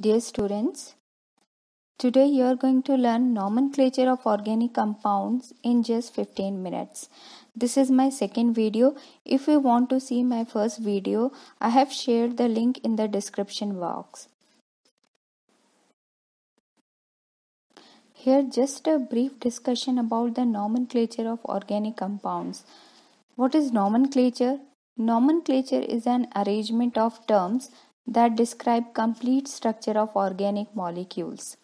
Dear students, today you are going to learn nomenclature of organic compounds in just 15 minutes. This is my second video. If you want to see my first video, I have shared the link in the description box. Here just a brief discussion about the nomenclature of organic compounds. What is nomenclature? Nomenclature is an arrangement of terms that describe complete structure of organic molecules.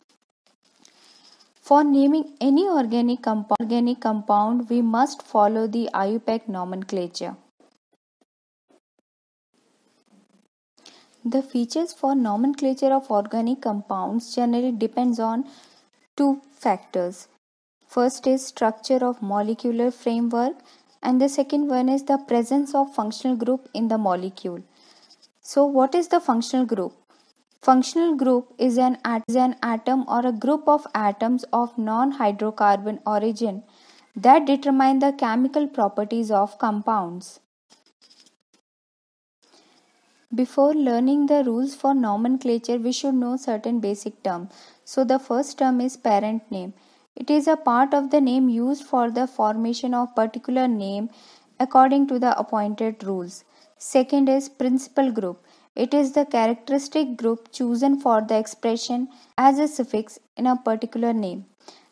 For naming any organic, organic compound, we must follow the IUPAC nomenclature. The features for nomenclature of organic compounds generally depends on two factors. First is structure of molecular framework and the second one is the presence of functional group in the molecule. So what is the functional group? Functional group is an, is an atom or a group of atoms of non-hydrocarbon origin that determine the chemical properties of compounds. Before learning the rules for nomenclature, we should know certain basic terms. So the first term is parent name. It is a part of the name used for the formation of particular name according to the appointed rules. Second is principal group. It is the characteristic group chosen for the expression as a suffix in a particular name.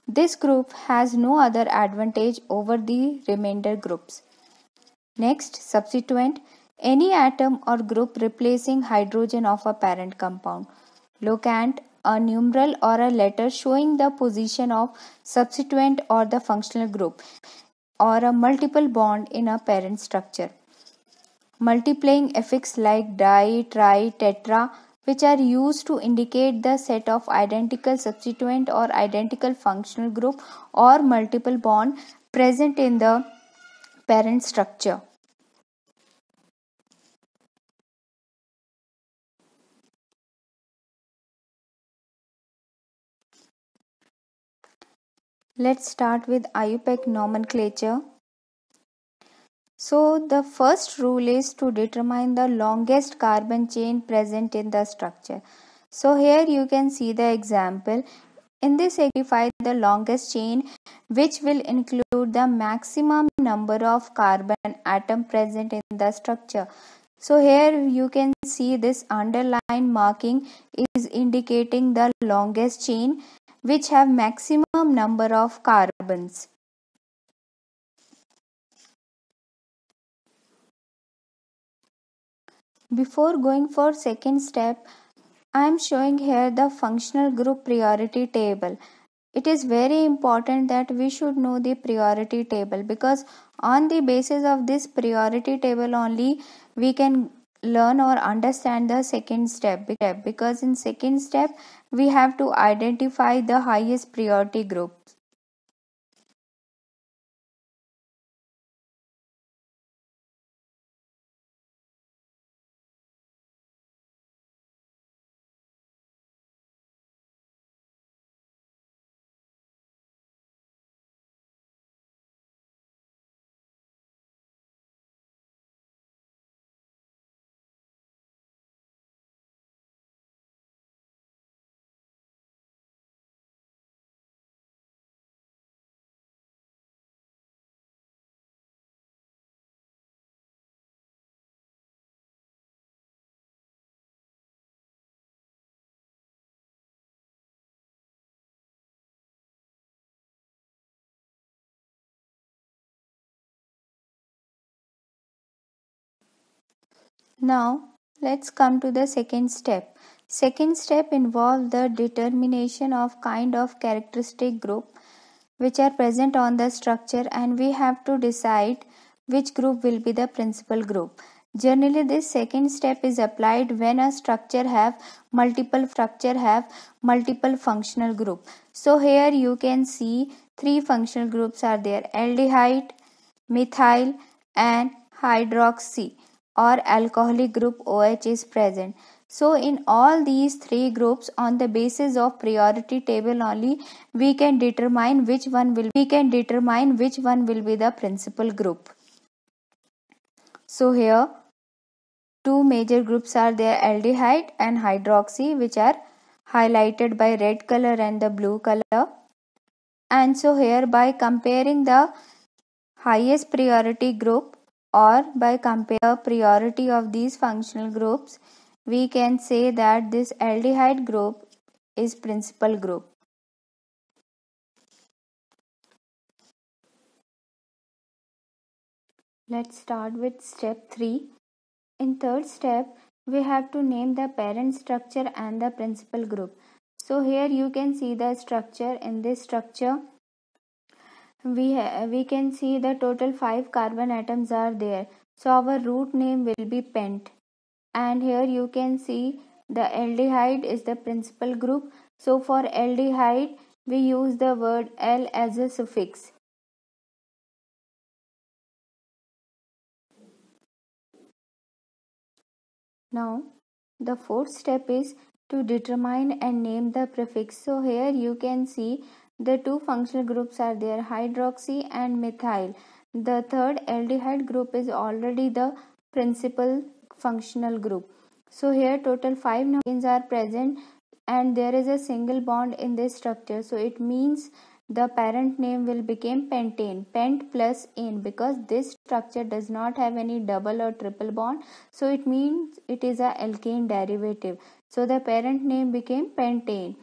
This group has no other advantage over the remainder groups. Next, substituent any atom or group replacing hydrogen of a parent compound. Locant a numeral or a letter showing the position of substituent or the functional group or a multiple bond in a parent structure multiplying effects like di, tri, tetra which are used to indicate the set of identical substituent or identical functional group or multiple bond present in the parent structure. Let's start with IUPAC nomenclature. So the first rule is to determine the longest carbon chain present in the structure. So here you can see the example. In this identify the longest chain which will include the maximum number of carbon atom present in the structure. So here you can see this underline marking is indicating the longest chain which have maximum number of carbons. Before going for second step, I am showing here the functional group priority table. It is very important that we should know the priority table because on the basis of this priority table only we can learn or understand the second step because in second step we have to identify the highest priority group Now let's come to the second step. Second step involves the determination of kind of characteristic group which are present on the structure and we have to decide which group will be the principal group. Generally this second step is applied when a structure have multiple structure have multiple functional group. So here you can see three functional groups are there aldehyde, methyl and hydroxy or alcoholic group OH is present. So in all these three groups on the basis of priority table only we can determine which one will we can determine which one will be the principal group. So here two major groups are there aldehyde and hydroxy which are highlighted by red color and the blue color. And so here by comparing the highest priority group or by compare priority of these functional groups, we can say that this aldehyde group is principal group. Let's start with step 3. In third step, we have to name the parent structure and the principal group. So here you can see the structure. In this structure, we, we can see the total 5 carbon atoms are there. So our root name will be pent. And here you can see the aldehyde is the principal group. So for aldehyde, we use the word L as a suffix. Now, the fourth step is to determine and name the prefix. So here you can see the two functional groups are there hydroxy and methyl. The third aldehyde group is already the principal functional group. So here total 5 nucleons are present and there is a single bond in this structure. So it means the parent name will become pentane, pent plus ane because this structure does not have any double or triple bond. So it means it is a alkane derivative. So the parent name became pentane.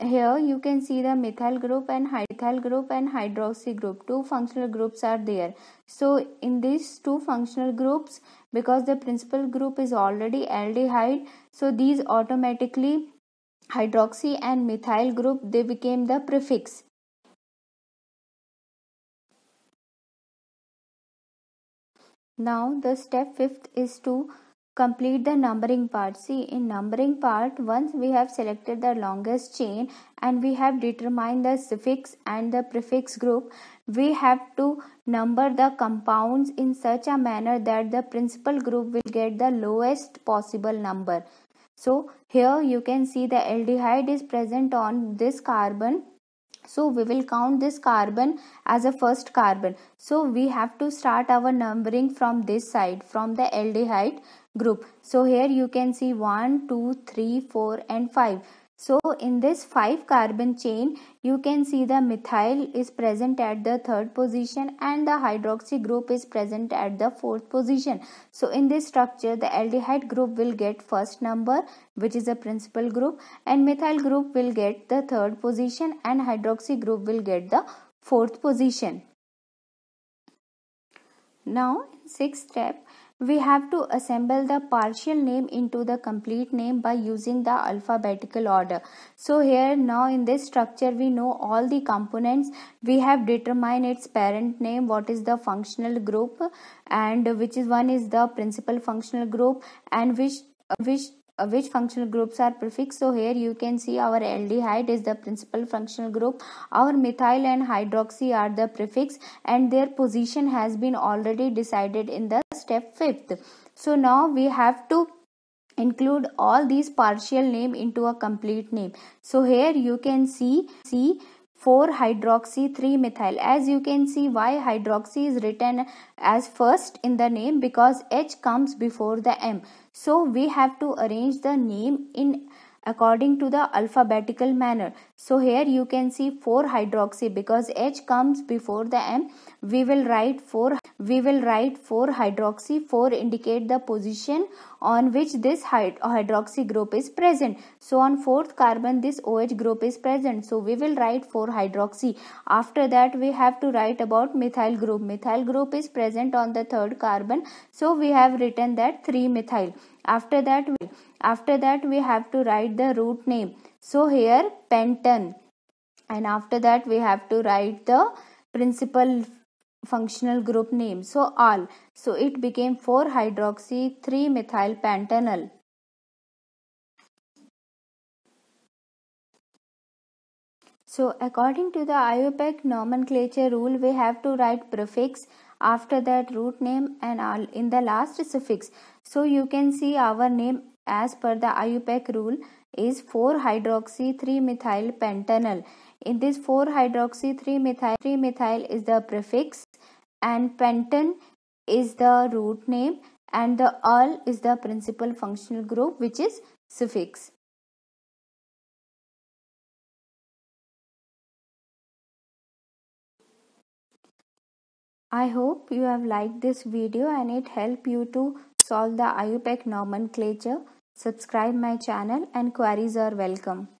Here you can see the methyl group and methyl group and hydroxy group. Two functional groups are there. So in these two functional groups, because the principal group is already aldehyde, so these automatically hydroxy and methyl group they became the prefix. Now the step fifth is to complete the numbering part. See in numbering part once we have selected the longest chain and we have determined the suffix and the prefix group we have to number the compounds in such a manner that the principal group will get the lowest possible number. So here you can see the aldehyde is present on this carbon so we will count this carbon as a first carbon so we have to start our numbering from this side from the aldehyde group so here you can see 1 2 3 4 and 5 so in this 5 carbon chain, you can see the methyl is present at the third position and the hydroxy group is present at the fourth position. So in this structure, the aldehyde group will get first number which is the principal group and methyl group will get the third position and hydroxy group will get the fourth position. Now in sixth step, we have to assemble the partial name into the complete name by using the alphabetical order. So here now in this structure we know all the components. We have determined its parent name, what is the functional group and which is one is the principal functional group and which which uh, which functional groups are prefixed. So here you can see our aldehyde is the principal functional group. Our methyl and hydroxy are the prefix and their position has been already decided in the step 5th. So now we have to include all these partial name into a complete name. So here you can see, see 4-hydroxy 3-methyl. As you can see why hydroxy is written as first in the name because H comes before the M. So we have to arrange the name in according to the alphabetical manner. So here you can see 4-hydroxy because H comes before the M. We will write 4 we will write 4 hydroxy 4 indicate the position on which this hydroxy group is present so on fourth carbon this OH group is present so we will write 4 hydroxy after that we have to write about methyl group methyl group is present on the third carbon so we have written that 3 methyl after that we, after that we have to write the root name so here pentan, and after that we have to write the principal functional group name. So all. So it became 4 hydroxy 3 methyl pentanal. So according to the IOPAC nomenclature rule, we have to write prefix after that root name and all in the last suffix. So you can see our name as per the IUPAC rule is 4-hydroxy-3-methyl pentanol. In this 4-hydroxy-3-methyl, 3-methyl is the prefix and penton is the root name and the ol is the principal functional group which is suffix. I hope you have liked this video and it helped you to solve the IUPAC nomenclature. Subscribe my channel and queries are welcome.